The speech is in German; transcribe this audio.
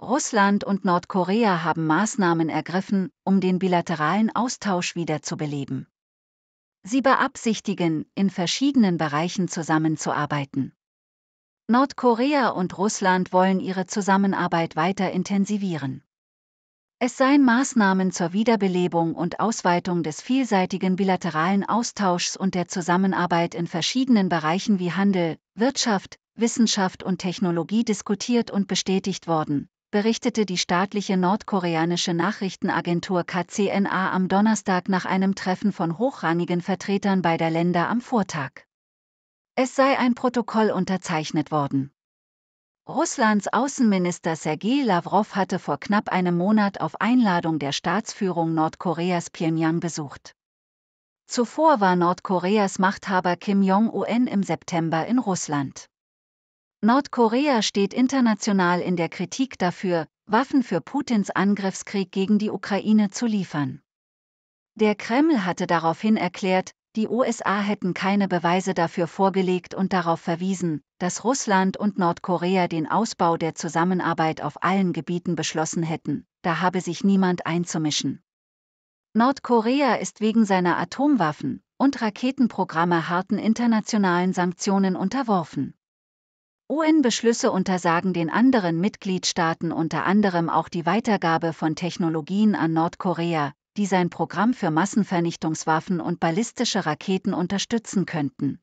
Russland und Nordkorea haben Maßnahmen ergriffen, um den bilateralen Austausch wiederzubeleben. Sie beabsichtigen, in verschiedenen Bereichen zusammenzuarbeiten. Nordkorea und Russland wollen ihre Zusammenarbeit weiter intensivieren. Es seien Maßnahmen zur Wiederbelebung und Ausweitung des vielseitigen bilateralen Austauschs und der Zusammenarbeit in verschiedenen Bereichen wie Handel, Wirtschaft, Wissenschaft und Technologie diskutiert und bestätigt worden, berichtete die staatliche nordkoreanische Nachrichtenagentur KCNA am Donnerstag nach einem Treffen von hochrangigen Vertretern beider Länder am Vortag. Es sei ein Protokoll unterzeichnet worden. Russlands Außenminister Sergei Lavrov hatte vor knapp einem Monat auf Einladung der Staatsführung Nordkoreas Pyongyang besucht. Zuvor war Nordkoreas Machthaber Kim Jong-un im September in Russland. Nordkorea steht international in der Kritik dafür, Waffen für Putins Angriffskrieg gegen die Ukraine zu liefern. Der Kreml hatte daraufhin erklärt, die USA hätten keine Beweise dafür vorgelegt und darauf verwiesen, dass Russland und Nordkorea den Ausbau der Zusammenarbeit auf allen Gebieten beschlossen hätten, da habe sich niemand einzumischen. Nordkorea ist wegen seiner Atomwaffen und Raketenprogramme harten internationalen Sanktionen unterworfen. UN-Beschlüsse untersagen den anderen Mitgliedstaaten unter anderem auch die Weitergabe von Technologien an Nordkorea, die sein Programm für Massenvernichtungswaffen und ballistische Raketen unterstützen könnten.